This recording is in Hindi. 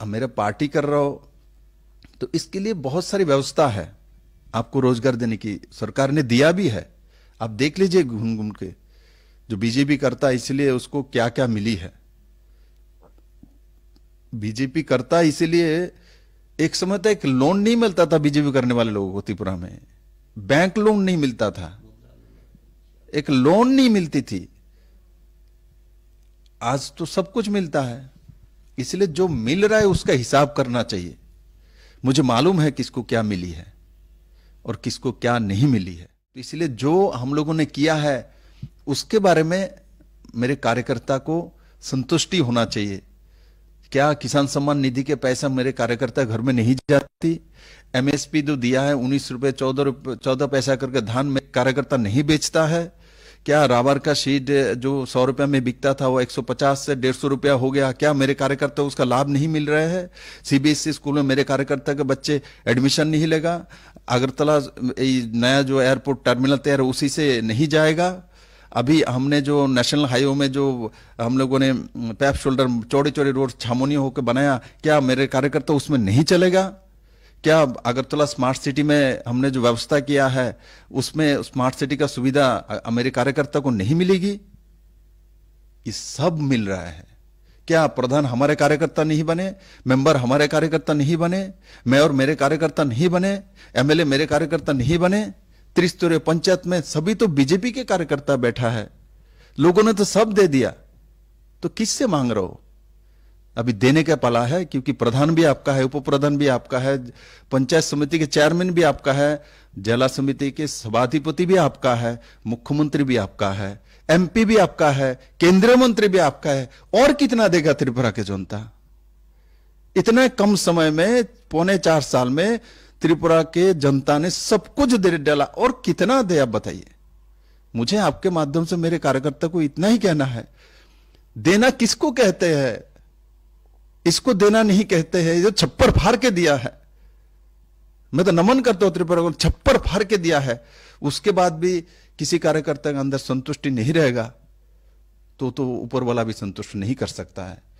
अब मेरा पार्टी कर रहा हो तो इसके लिए बहुत सारी व्यवस्था है आपको रोजगार देने की सरकार ने दिया भी है आप देख लीजिए घूम घूम के जो बीजेपी करता है इसलिए उसको क्या क्या मिली है बीजेपी करता है इसलिए एक समय तक तो एक लोन नहीं मिलता था बीजेपी करने वाले लोगों को त्रिपुरा में बैंक लोन नहीं मिलता था एक लोन नहीं मिलती थी आज तो सब कुछ मिलता है इसलिए जो मिल रहा है उसका हिसाब करना चाहिए मुझे मालूम है किसको क्या मिली है और किसको क्या नहीं मिली है तो इसलिए जो हम लोगों ने किया है उसके बारे में मेरे कार्यकर्ता को संतुष्टि होना चाहिए क्या किसान सम्मान निधि के पैसा मेरे कार्यकर्ता घर में नहीं जाती एमएसपी जो तो दिया है उन्नीस रुपये चौदह रुपये चौदह पैसा करके धान में कार्यकर्ता नहीं बेचता है क्या रावर का सीड जो सौ रुपया में बिकता था वो 150 से डेढ़ सौ रुपया हो गया क्या मेरे कार्यकर्ता उसका लाभ नहीं मिल रहा है सीबीएसई स्कूल में मेरे कार्यकर्ता के बच्चे एडमिशन नहीं लेगा अगरतला नया जो एयरपोर्ट टर्मिनल तैयार उसी से नहीं जाएगा अभी हमने जो नेशनल हाईवे में जो हम लोगों ने पैप शोल्डर चौड़े चौड़े रोड छामोनी होकर बनाया क्या मेरे कार्यकर्ता उसमें नहीं चलेगा क्या अगरतला स्मार्ट सिटी में हमने जो व्यवस्था किया है उसमें स्मार्ट सिटी का सुविधा मेरे कार्यकर्ता को नहीं मिलेगी ये सब मिल रहा है क्या प्रधान हमारे कार्यकर्ता नहीं बने मेंबर हमारे कार्यकर्ता नहीं बने मैं और मेरे कार्यकर्ता नहीं बने एमएलए मेरे कार्यकर्ता नहीं बने त्रिस्तरीय पंचायत में सभी तो बीजेपी के कार्यकर्ता बैठा है लोगों ने तो सब दे दिया तो किससे मांग रहे हो अभी देने का पला है क्योंकि प्रधान भी आपका है उप प्रधान भी आपका है पंचायत समिति के चेयरमैन भी आपका है जिला समिति के सभाधिपति भी आपका है मुख्यमंत्री भी आपका है एमपी भी आपका है केंद्रीय मंत्री भी आपका है और कितना देगा त्रिपुरा के जनता इतने कम समय में पौने चार साल में त्रिपुरा के जनता ने सब कुछ दे डाला और कितना दे आप बताइए मुझे आपके माध्यम से मेरे कार्यकर्ता को इतना ही कहना है देना किसको कहते हैं इसको देना नहीं कहते हैं जो छप्पर फाड़ के दिया है मैं तो नमन करता हूं त्रिपुरा को छप्पर फाड़ के दिया है उसके बाद भी किसी कार्यकर्ता के अंदर संतुष्टि नहीं रहेगा तो तो ऊपर वाला भी संतुष्ट नहीं कर सकता है